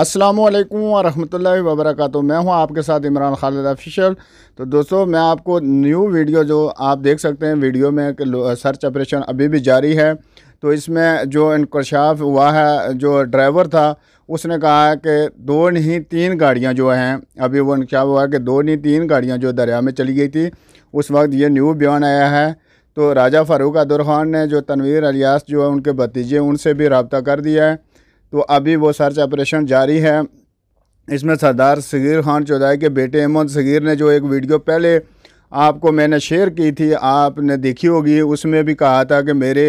अस्सलाम वालेकुम वरहमतुल्लाहि वबरकatuh मैं हूं आपके साथ इमरान खालिद ऑफिशियल तो दोस्तों मैं आपको न्यू वीडियो जो आप देख सकते हैं वीडियो में सर्च ऑपरेशन अभी भी जारी है तो इसमें जो इंकशाफ हुआ है जो ड्राइवर था उसने कहा है कि दो नहीं तीन गाड़ियां जो हैं अभी वो इंकशाफ हुआ कि दो नहीं तीन गाड़ियाँ जो दरिया में चली गई थी उस वक्त ये न्यू बयान आया है तो राजा फ़ारूक खान ने जो तनवीर अलियास जो है उनके भतीजे उनसे भी रबता कर दिया है तो अभी वो सर्च ऑपरेशन जारी है इसमें सरदार सगीर खान चौधरी के बेटे अहमद सगीर ने जो एक वीडियो पहले आपको मैंने शेयर की थी आपने देखी होगी उसमें भी कहा था कि मेरे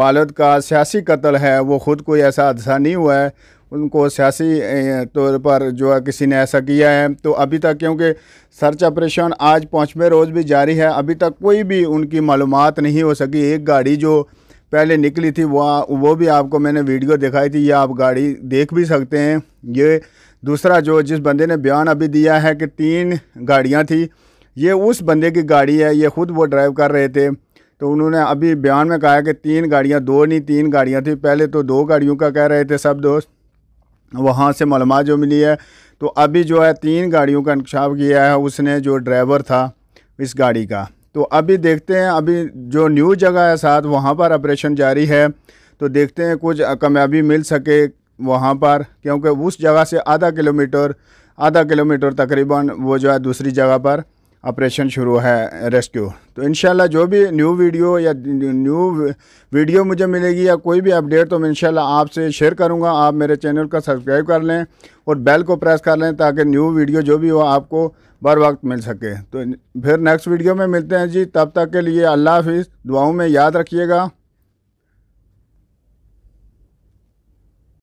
वालद का सियासी कत्ल है वो ख़ुद कोई ऐसा हादसा नहीं हुआ है उनको सियासी तौर पर जो है किसी ने ऐसा किया है तो अभी तक क्योंकि सर्च ऑपरेशन आज पाँचवें रोज़ भी जारी है अभी तक कोई भी उनकी मालूम नहीं हो सकी एक गाड़ी जो पहले निकली थी वहाँ वो भी आपको मैंने वीडियो दिखाई थी ये आप गाड़ी देख भी सकते हैं ये दूसरा जो जिस बंदे ने बयान अभी दिया है कि तीन गाड़ियाँ थी ये उस बंदे की गाड़ी है ये खुद वो ड्राइव कर रहे थे तो उन्होंने अभी बयान में कहा कि तीन गाड़ियाँ दो नहीं तीन गाड़ियाँ थी पहले तो दो गाड़ियों का कह रहे थे सब दोस्त वहाँ से मलमा जो मिली है तो अभी जो है तीन गाड़ियों का इंकशाफ किया है उसने जो ड्राइवर था इस गाड़ी का तो अभी देखते हैं अभी जो न्यू जगह है साथ वहाँ पर ऑपरेशन जारी है तो देखते हैं कुछ कामयाबी मिल सके वहाँ पर क्योंकि उस जगह से आधा किलोमीटर आधा किलोमीटर तकरीबन वो जो है दूसरी जगह पर ऑपरेशन शुरू है रेस्क्यू तो इन जो भी न्यू वीडियो या न्यू वीडियो मुझे मिलेगी या कोई भी अपडेट तो मैं इन आपसे शेयर करूँगा आप मेरे चैनल का सब्सक्राइब कर लें और बेल को प्रेस कर लें ताकि न्यू वीडियो जो भी हो आपको बर वक्त मिल सके तो फिर नेक्स्ट वीडियो में मिलते हैं जी तब तक के लिए अल्लाह हाफिज़ दुआओं में याद रखिएगा